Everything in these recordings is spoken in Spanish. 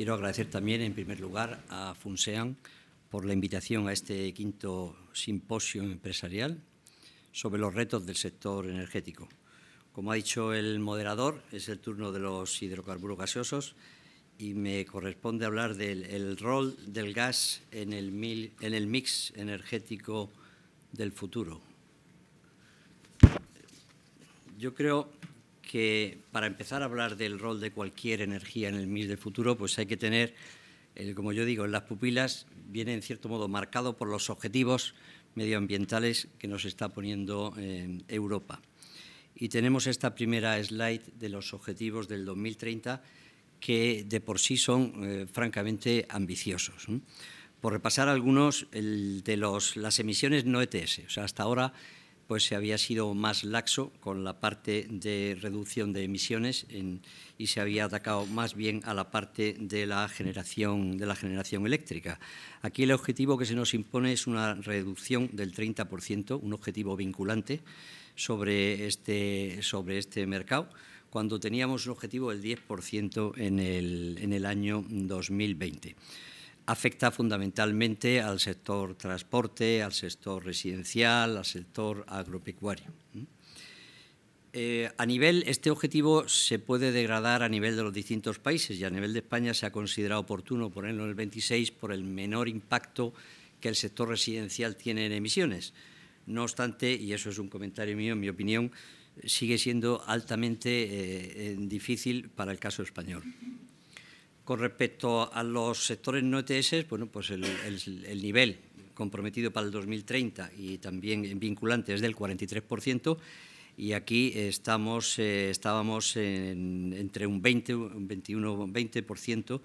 Quiero agradecer también, en primer lugar, a FUNSEAN por la invitación a este quinto simposio empresarial sobre los retos del sector energético. Como ha dicho el moderador, es el turno de los hidrocarburos gaseosos y me corresponde hablar del rol del gas en el, en el mix energético del futuro. Yo creo que para empezar a hablar del rol de cualquier energía en el MIS del futuro, pues hay que tener, como yo digo, en las pupilas viene en cierto modo marcado por los objetivos medioambientales que nos está poniendo eh, Europa. Y tenemos esta primera slide de los objetivos del 2030 que de por sí son eh, francamente ambiciosos. Por repasar algunos, el de los, las emisiones no ETS, o sea, hasta ahora pues se había sido más laxo con la parte de reducción de emisiones y se había atacado más bien a la parte de la generación de la generación eléctrica. Aquí el objetivo que se nos impone es una reducción del 30%, un objetivo vinculante sobre este sobre este mercado cuando teníamos un objetivo del 10% en el, en el año 2020 afecta fundamentalmente al sector transporte, al sector residencial, al sector agropecuario. Eh, a nivel, este objetivo se puede degradar a nivel de los distintos países y a nivel de España se ha considerado oportuno ponerlo en el 26 por el menor impacto que el sector residencial tiene en emisiones. No obstante, y eso es un comentario mío, en mi opinión, sigue siendo altamente eh, difícil para el caso español. Con respecto a los sectores no ETS, bueno, pues el, nivel comprometido para el 2030 y también vinculante es del 43%, y aquí estamos, eh, estábamos entre un 20, un 21, 20%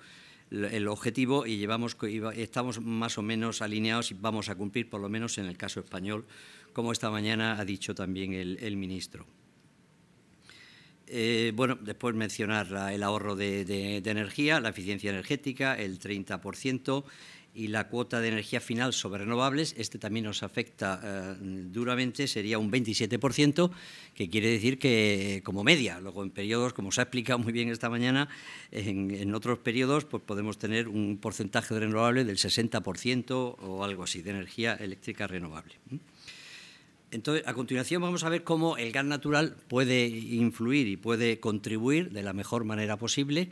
el objetivo y llevamos, estamos más o menos alineados y vamos a cumplir, por lo menos en el caso español, como esta mañana ha dicho también el ministro. Eh, bueno, después mencionar el ahorro de, energía, la eficiencia energética, el 30% y la cuota de energía final sobre renovables. Este también nos afecta eh, duramente, sería un 27%, que quiere decir que como media, luego en periodos, como se ha explicado muy bien esta mañana, en, otros periodos pues podemos tener un porcentaje de renovable del 60% o algo así, de energía eléctrica renovable. Entonces, a continuación vamos a ver cómo el gas natural puede influir y puede contribuir de la mejor manera posible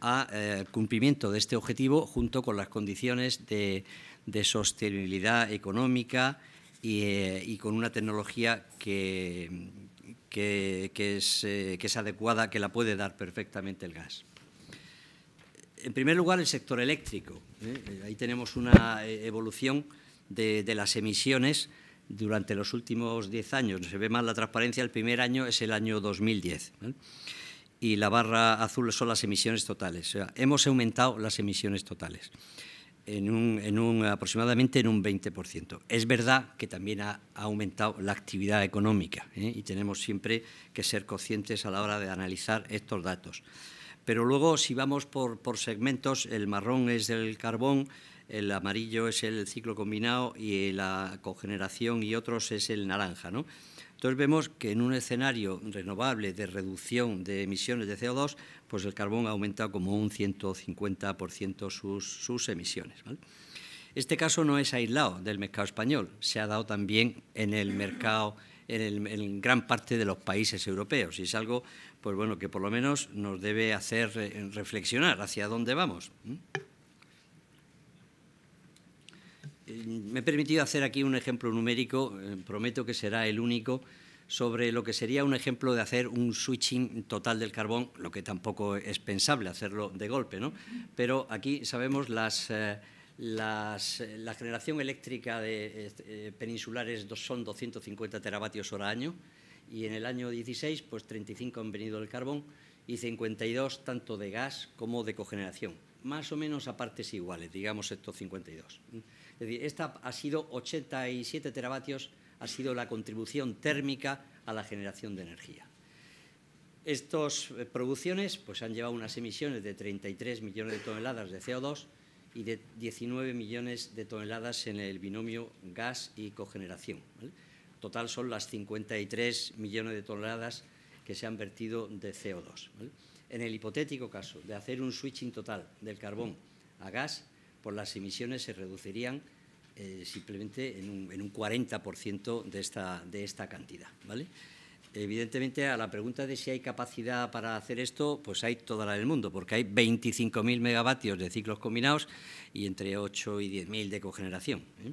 al eh, cumplimiento de este objetivo junto con las condiciones de, sostenibilidad económica eh, y, con una tecnología eh, que, es, adecuada, que la puede dar perfectamente el gas en primer lugar, el sector eléctrico. Ahí tenemos una evolución de las emisiones durante los últimos 10 años. no Se ve más la transparencia, el primer año es el año 2010. ¿eh? Y la barra azul son las emisiones totales. O sea, hemos aumentado las emisiones totales en un, aproximadamente en un 20%. Es verdad que también ha, aumentado la actividad económica ¿eh? y tenemos siempre que ser conscientes a la hora de analizar estos datos. Pero luego, si vamos por, por segmentos, el marrón es del carbón, el amarillo es el ciclo combinado y la cogeneración y otros es el naranja. ¿no? Entonces vemos que en un escenario renovable de reducción de emisiones de CO2, pues el carbón ha aumentado como un 150% sus, emisiones. Este caso no es aislado del mercado español, se ha dado también en el mercado, en, gran parte de los países europeos y es algo pues bueno, que por lo menos nos debe hacer eh, reflexionar hacia dónde vamos. Eh, me he permitido hacer aquí un ejemplo numérico, eh, prometo que será el único, sobre lo que sería un ejemplo de hacer un switching total del carbón, lo que tampoco es pensable hacerlo de golpe, ¿no? Pero aquí sabemos las, eh, la generación eléctrica de peninsulares son 250 teravatios hora año y en el año 16 pues 35 han venido del carbón y 52 tanto de gas como de cogeneración, más o menos a partes iguales, digamos estos 52. Es decir, esta ha sido 87 teravatios, ha sido la contribución térmica a la generación de energía. Estas eh, producciones pues, han llevado unas emisiones de 33 millones de toneladas de CO2 y de 19 millones de toneladas en el binomio gas y cogeneración. Total son las 53 millones de toneladas que se han vertido de CO2. En el hipotético caso de hacer un switching total del carbón a gas, las emisiones se reducirían eh, simplemente en un, 40% de esta, cantidad. ¿vale? Evidentemente, a la pregunta de si hay capacidad para hacer esto, pues hay toda la del mundo, porque hay 25.000 megavatios de ciclos combinados y entre 8 y 10.000 de cogeneración. ¿eh?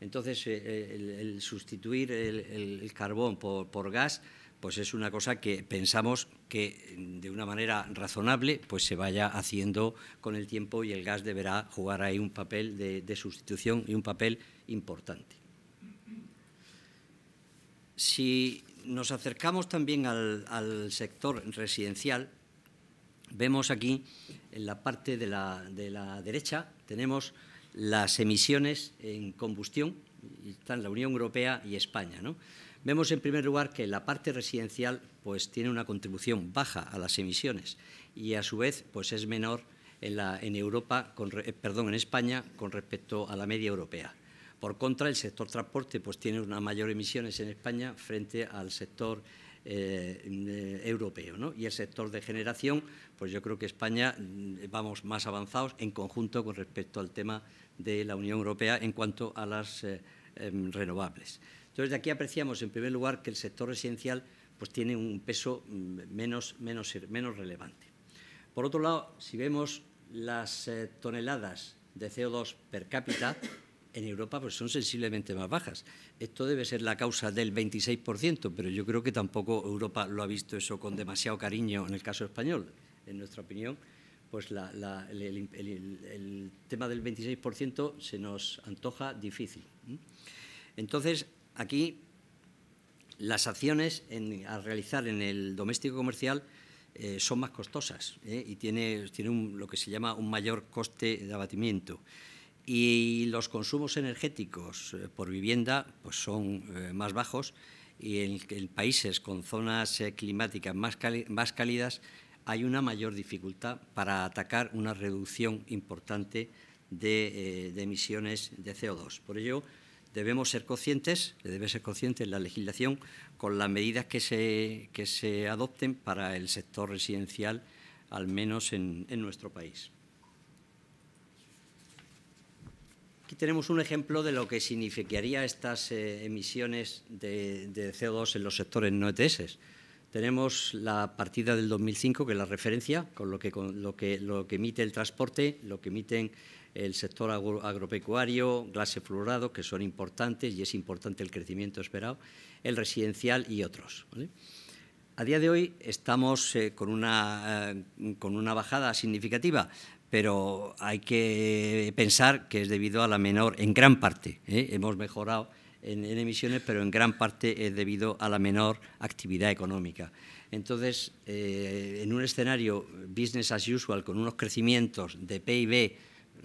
Entonces, eh, el, sustituir el, carbón por gas pues es una cosa que pensamos que mm, de una manera razonable pues se vaya haciendo con el tiempo y el gas deberá jugar ahí un papel de, sustitución y un papel importante. Si nos acercamos también al, sector residencial, vemos aquí en la parte de la, de la derecha tenemos las emisiones en combustión, están la Unión Europea y España, ¿no? Vemos, en primer lugar, que la parte residencial pues, tiene una contribución baja a las emisiones y, a su vez, pues, es menor en, Europa, eh, perdón, en España con respecto a la media europea. Por contra, el sector transporte pues, tiene una mayor emisiones en España frente al sector eh, europeo. Y el sector de generación, pues yo creo que España mm, vamos más avanzados en conjunto con respecto al tema de la Unión Europea en cuanto a las eh, em, renovables. Entonces, aquí apreciamos, en primer lugar, que el sector residencial pues, tiene un peso mm, menos, menos, menos relevante. Por otro lado, si vemos las eh, toneladas de CO2 per cápita, en Europa pues, son sensiblemente más bajas. Esto debe ser la causa del 26%, pero yo creo que tampoco Europa lo ha visto eso con demasiado cariño en el caso español. En nuestra opinión, pues el, el, tema del 26% se nos antoja difícil. Entonces, Aquí las acciones a realizar en el doméstico comercial eh, son más costosas ¿eh? y tiene, lo que se llama un mayor coste de abatimiento. Y los consumos energéticos eh, por vivienda pues son más bajos y en, países con zonas climáticas más, más cálidas hay una mayor dificultad para atacar una reducción importante de, de emisiones de CO2. Por ello, debemos ser conscientes, debe ser consciente la legislación con las medidas que se, que se adopten para el sector residencial, al menos en, nuestro país. Aquí tenemos un ejemplo de lo que significaría estas eh, emisiones de, CO2 en los sectores no ETS. Tenemos la partida del 2005, que es la referencia, con lo que, lo que, lo que emite el transporte, lo que emiten el sector agropecuario, clase fluorado, que son importantes y es importante el crecimiento esperado, el residencial y otros. A día de hoy estamos eh, eh, con, una, bajada significativa, pero hay que pensar que es debido a la menor, en gran parte, ¿eh? hemos mejorado en, en, emisiones, pero en gran parte es debido a la menor actividad económica. Entonces, en un escenario business as usual, con unos crecimientos de PIB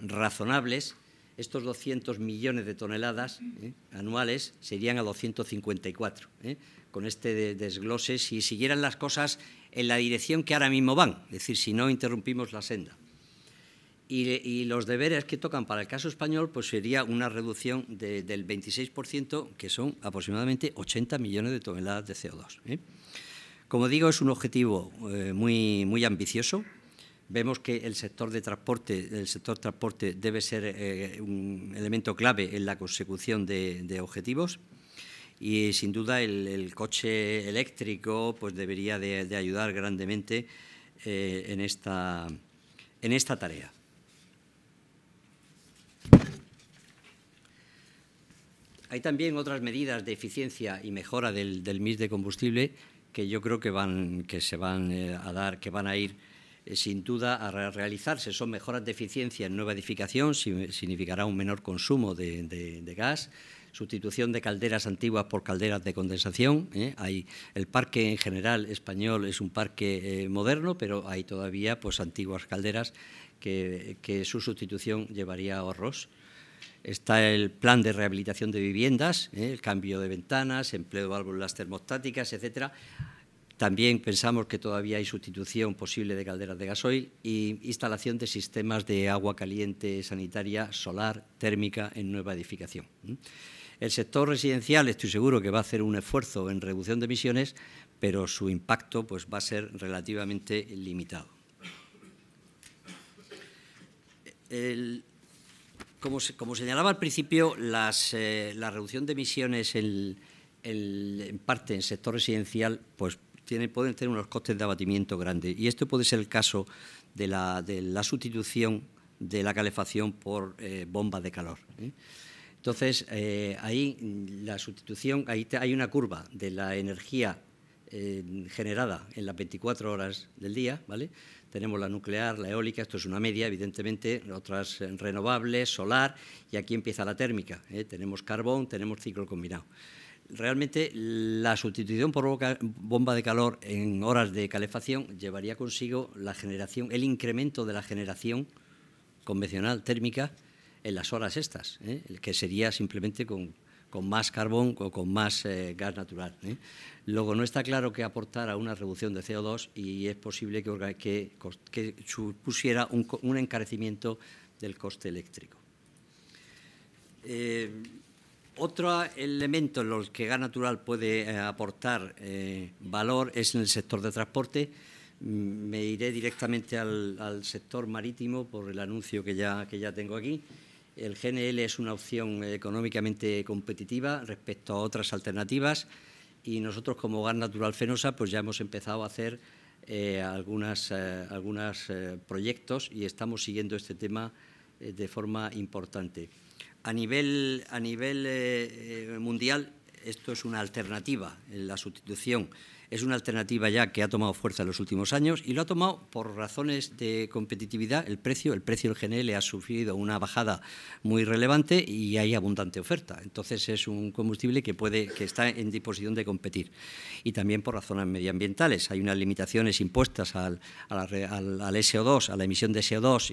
razonables, estos 200 millones de toneladas eh, anuales serían a 254, eh, con este desglose, si siguieran las cosas en la dirección que ahora mismo van, es decir, si no interrumpimos la senda. Y, los deberes que tocan para el caso español, pues sería una reducción del 26%, que son aproximadamente 80 millones de toneladas de CO2. Eh. Como digo, es un objetivo muy, muy ambicioso, Vemos que el sector de transporte, el sector transporte debe ser eh, un elemento clave en la consecución de, objetivos y sin duda el, coche eléctrico pues debería de, ayudar grandemente eh, en, esta, en esta tarea. Hay también otras medidas de eficiencia y mejora del, MIS de combustible que yo creo que van que se van eh, a dar que van a ir eh, sin duda a realizarse. Son mejoras de eficiencia en nueva edificación, significará un menor consumo de, gas, sustitución de calderas antiguas por calderas de condensación. ¿eh? Hay, el parque en general español es un parque eh, moderno, pero hay todavía pues, antiguas calderas que, su sustitución llevaría ahorros. Está el plan de rehabilitación de viviendas, el cambio de ventanas, empleo de válvulas termostáticas, etcétera también pensamos que todavía hay sustitución posible de calderas de gasoil y instalación de sistemas de agua caliente sanitaria, solar, térmica en nueva edificación. El sector residencial estoy seguro que va a hacer un esfuerzo en reducción de emisiones, pero su impacto pues, va a ser relativamente limitado. como, señalaba al principio, eh, la reducción de emisiones en, parte en sector residencial pues, pueden tener unos costes de abatimiento grandes. Y esto puede ser el caso de la, sustitución de la calefacción por eh, bombas de calor. ¿eh? Entonces, eh, ahí la sustitución, ahí hay una curva de la energía generada en las 24 horas del día, ¿vale? Tenemos la nuclear, la eólica, esto es una media, evidentemente, otras renovables, solar, y aquí empieza la térmica. Tenemos carbón, tenemos ciclo combinado realmente la sustitución por bomba de calor en horas de calefacción llevaría consigo la generación, el incremento de la generación convencional térmica en las horas estas, ¿eh? que sería simplemente con, más carbón o con más eh, gas natural. ¿eh? Luego, no está claro que aportara una reducción de CO2 y es posible que, supusiera un, un, encarecimiento del coste eléctrico. Otro elemento en el que Gas Natural puede eh, aportar eh, valor es en el sector de transporte. Mm, me iré directamente al, sector marítimo por el anuncio que ya, tengo aquí. El GNL es una opción económicamente competitiva respecto a otras alternativas y nosotros como Gas Natural Fenosa pues ya hemos empezado a hacer eh, algunos proyectos y estamos siguiendo este tema de forma importante. A nivel, eh, eh, mundial, esto es una alternativa, la sustitución es una alternativa ya que ha tomado fuerza en los últimos años y lo ha tomado por razones de competitividad. El precio, el precio del GNL ha sufrido una bajada muy relevante y hay abundante oferta. Entonces es un combustible que puede, que está en disposición de competir. Y también por razones medioambientales. Hay unas limitaciones impuestas al, SO2, a la emisión de CO2,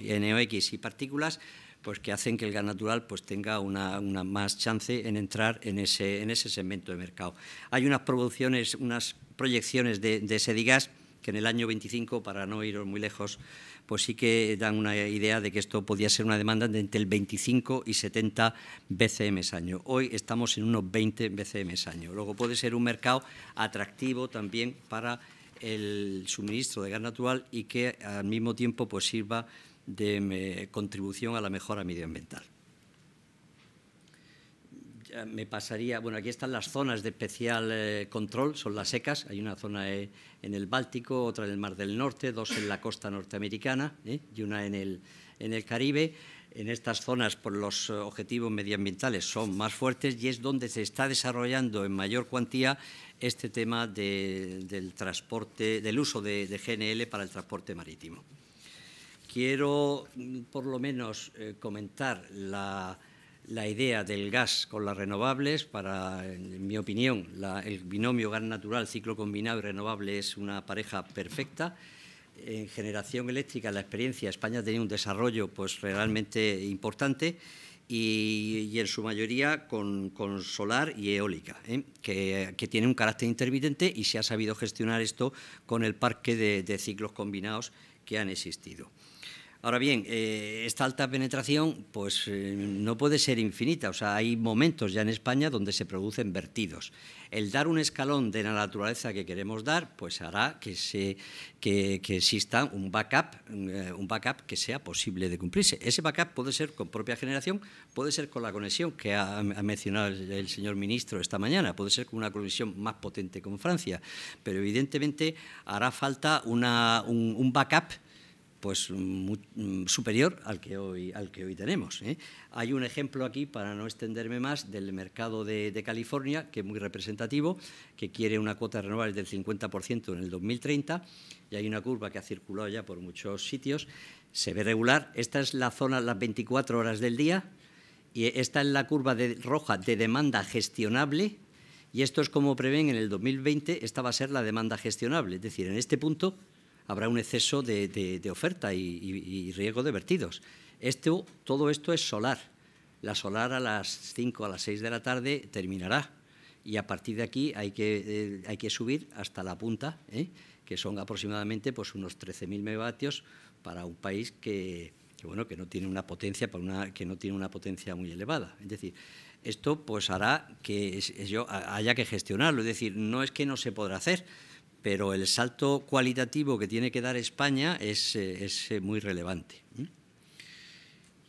NOx y partículas pues que hacen que el gas natural pues tenga una, más chance en entrar en ese, en ese segmento de mercado. Hay unas producciones, unas proyecciones de, Sedigas que en el año 25, para no ir muy lejos, pues sí que dan una idea de que esto podía ser una demanda entre el 25 y 70 BCMs año. Hoy estamos en unos 20 BCMs año. Luego puede ser un mercado atractivo también para el suministro de gas natural y que al mismo tiempo pues sirva de contribución a la mejora medioambiental. me pasaría, bueno, aquí están las zonas de especial eh, control, son las secas, hay una zona eh, en el Báltico, otra en el Mar del Norte, dos en la costa norteamericana ¿eh? y una en el, Caribe. En estas zonas por los objetivos medioambientales son más fuertes y es donde se está desarrollando en mayor cuantía este tema del transporte, del uso de GNL para el transporte marítimo quiero mm, por lo menos eh, comentar la, idea del gas con las renovables. Para, en mi opinión, el binomio gas natural, ciclo combinado y renovable es una pareja perfecta. En generación eléctrica, la experiencia, España ha tenido un desarrollo pues, realmente importante y, en su mayoría con, solar y eólica, ¿eh? que, tiene un carácter intermitente y se ha sabido gestionar esto con el parque de ciclos combinados que han existido. Ahora bien, eh, esta alta penetración pues, eh, no puede ser infinita. O sea, hay momentos ya en España donde se producen vertidos. El dar un escalón de la naturaleza que queremos dar, pues hará que, se, que, exista un backup, eh, un backup que sea posible de cumplirse. Ese backup puede ser con propia generación, puede ser con la conexión que ha, mencionado el, señor ministro esta mañana, puede ser con una conexión más potente con Francia, pero evidentemente hará falta un backup pues, superior al que hoy, al que hoy tenemos. ¿eh? Hay un ejemplo aquí, para no extenderme más, del mercado de, California, que es muy representativo, que quiere una cuota renovable del 50% en el 2030, y hay una curva que ha circulado ya por muchos sitios, se ve regular, esta es la zona las 24 horas del día, y esta es la curva de, roja de demanda gestionable, y esto es como prevén en el 2020, esta va a ser la demanda gestionable, es decir, en este punto habrá un exceso de, oferta y, riesgo de vertidos. Esto, todo esto es solar. La solar a las 5, a las 6 de la tarde terminará y a partir de aquí hay que, eh, hay que subir hasta la punta, ¿eh? que son aproximadamente pues, unos 13.000 megavatios para un país que, bueno, que, no tiene una potencia, para una, que no tiene una potencia muy elevada. Es decir, esto pues hará que yo haya que gestionarlo. Es decir, no es que no se podrá hacer, pero el salto cualitativo que tiene que dar España es, eh, eh, muy relevante.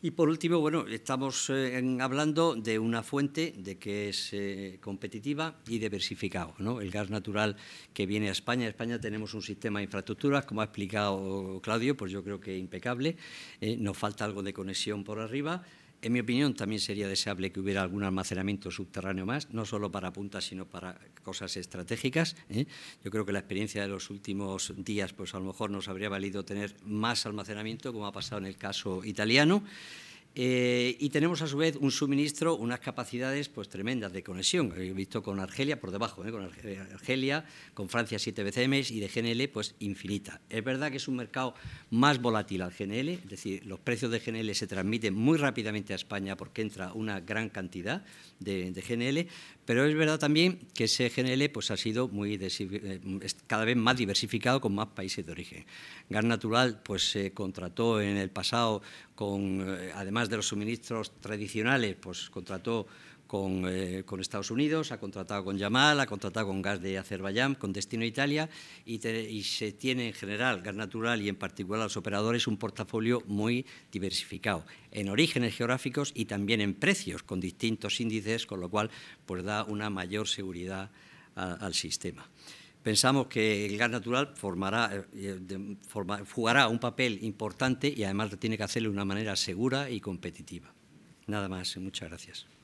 Y por último, bueno, estamos eh, hablando de una fuente de que es competitiva y diversificado, El gas natural que viene a España. España tenemos un sistema de infraestructuras, como ha explicado Claudio, pues yo creo que impecable. nos falta algo de conexión por arriba, en mi opinión, también sería deseable que hubiera algún almacenamiento subterráneo más, no solo para puntas, sino para cosas estratégicas. ¿eh? Yo creo que la experiencia de los últimos días, pues a lo mejor nos habría valido tener más almacenamiento, como ha pasado en el caso italiano. Eh, y tenemos a su vez un suministro, unas capacidades pues tremendas de conexión. He visto con Argelia por debajo, ¿eh? con eh, Argelia, con Francia 7 BCMs y de GNL pues infinita. Es verdad que es un mercado más volátil al GNL, es decir, los precios de GNL se transmiten muy rápidamente a España porque entra una gran cantidad de GNL, pero es verdad también que ese GNL pues, ha sido muy eh, cada vez más diversificado con más países de origen. Gas natural pues, se contrató en el pasado, con, eh, además de los suministros tradicionales, pues contrató eh, con, Estados Unidos, ha contratado con Yamal, ha contratado con gas de Azerbaiyán, con destino a Italia, y, se tiene en general, gas natural y en particular los operadores, un portafolio muy diversificado en orígenes geográficos y también en precios, con distintos índices, con lo cual pues, da una mayor seguridad al sistema pensamos que el gas natural formará, eh, eh, jugará un papel importante y además tiene que hacerlo de una manera segura y competitiva. Nada más, muchas gracias.